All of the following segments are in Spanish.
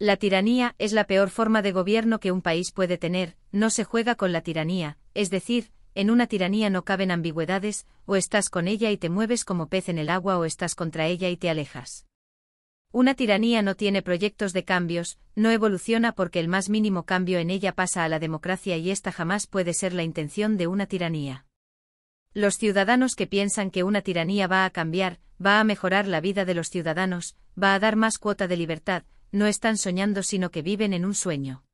La tiranía es la peor forma de gobierno que un país puede tener, no se juega con la tiranía, es decir, en una tiranía no caben ambigüedades, o estás con ella y te mueves como pez en el agua o estás contra ella y te alejas. Una tiranía no tiene proyectos de cambios, no evoluciona porque el más mínimo cambio en ella pasa a la democracia y esta jamás puede ser la intención de una tiranía. Los ciudadanos que piensan que una tiranía va a cambiar, va a mejorar la vida de los ciudadanos, va a dar más cuota de libertad, no están soñando sino que viven en un sueño.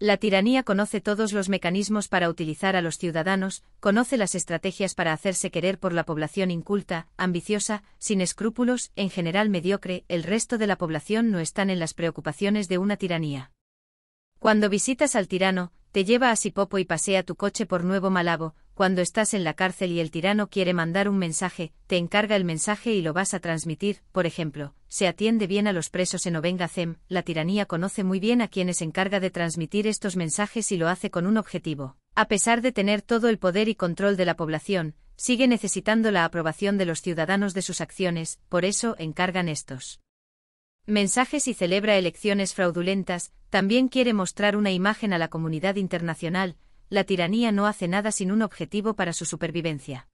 La tiranía conoce todos los mecanismos para utilizar a los ciudadanos, conoce las estrategias para hacerse querer por la población inculta, ambiciosa, sin escrúpulos, en general mediocre, el resto de la población no están en las preocupaciones de una tiranía. Cuando visitas al tirano, te lleva a Sipopo y pasea tu coche por Nuevo Malabo, cuando estás en la cárcel y el tirano quiere mandar un mensaje, te encarga el mensaje y lo vas a transmitir, por ejemplo, se atiende bien a los presos en Obengazem, la tiranía conoce muy bien a quienes encarga de transmitir estos mensajes y lo hace con un objetivo. A pesar de tener todo el poder y control de la población, sigue necesitando la aprobación de los ciudadanos de sus acciones, por eso encargan estos mensajes y celebra elecciones fraudulentas, también quiere mostrar una imagen a la comunidad internacional, la tiranía no hace nada sin un objetivo para su supervivencia.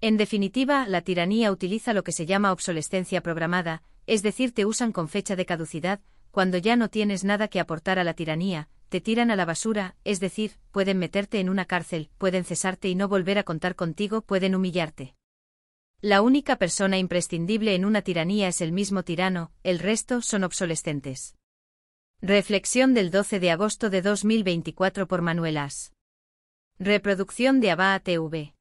En definitiva, la tiranía utiliza lo que se llama obsolescencia programada, es decir, te usan con fecha de caducidad, cuando ya no tienes nada que aportar a la tiranía, te tiran a la basura, es decir, pueden meterte en una cárcel, pueden cesarte y no volver a contar contigo, pueden humillarte. La única persona imprescindible en una tiranía es el mismo tirano, el resto son obsolescentes. Reflexión del 12 de agosto de 2024 por Manuelas. Reproducción de ABA TV.